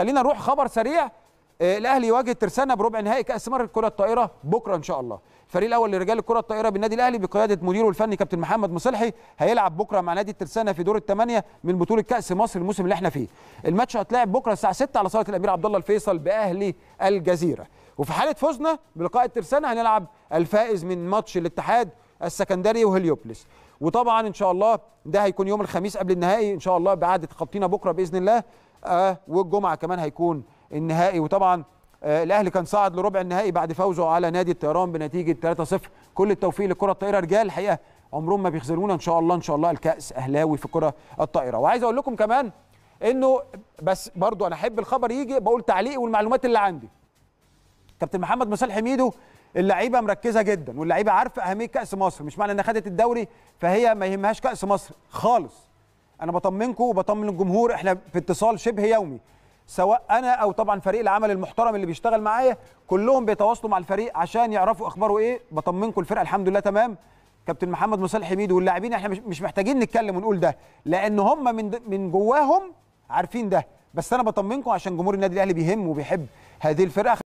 خلينا نروح خبر سريع آه، الاهلي يواجه ترسانه بربع نهائي كاس مر الكره الطائره بكره ان شاء الله الفريق الاول لرجال الكره الطائره بالنادي الاهلي بقياده مديره الفني كابتن محمد مصلحي هيلعب بكره مع نادي الترسانه في دور الثمانيه من بطوله كاس مصر الموسم اللي احنا فيه الماتش هتلعب بكره الساعه 6 على صاله الامير عبد الله الفيصل باهلي الجزيره وفي حاله فوزنا بلقاء الترسانه هنلعب الفائز من ماتش الاتحاد السكندري وهليوبلس وطبعا ان شاء الله ده هيكون يوم الخميس قبل النهائي ان شاء الله بعد خبطينا بكره باذن الله آه والجمعه كمان هيكون النهائي وطبعا آه الاهلي كان صعد لربع النهائي بعد فوزه على نادي الطيران بنتيجه 3-0 كل التوفيق للكره الطائره رجال الحقيقه عمرهم ما بيخزلونا ان شاء الله ان شاء الله الكاس اهلاوي في الكره الطائره وعايز اقول لكم كمان انه بس برضو انا احب الخبر يجي بقول تعليقي والمعلومات اللي عندي كابتن محمد مصالح حميدو اللعيبه مركزه جدا واللعيبه عارفه اهميه كاس مصر مش معنى انها خدت الدوري فهي ما يهمهاش كاس مصر خالص انا بطمنكم وبطمن الجمهور احنا في اتصال شبه يومي سواء انا او طبعا فريق العمل المحترم اللي بيشتغل معايا كلهم بيتواصلوا مع الفريق عشان يعرفوا اخباره ايه بطمنكم الفرقه الحمد لله تمام كابتن محمد مصالح حميد واللاعبين احنا مش محتاجين نتكلم ونقول ده لان هم من من جواهم عارفين ده بس انا بطمنكم عشان جمهور النادي الاهلي بيهم وبيحب هذه الفرقه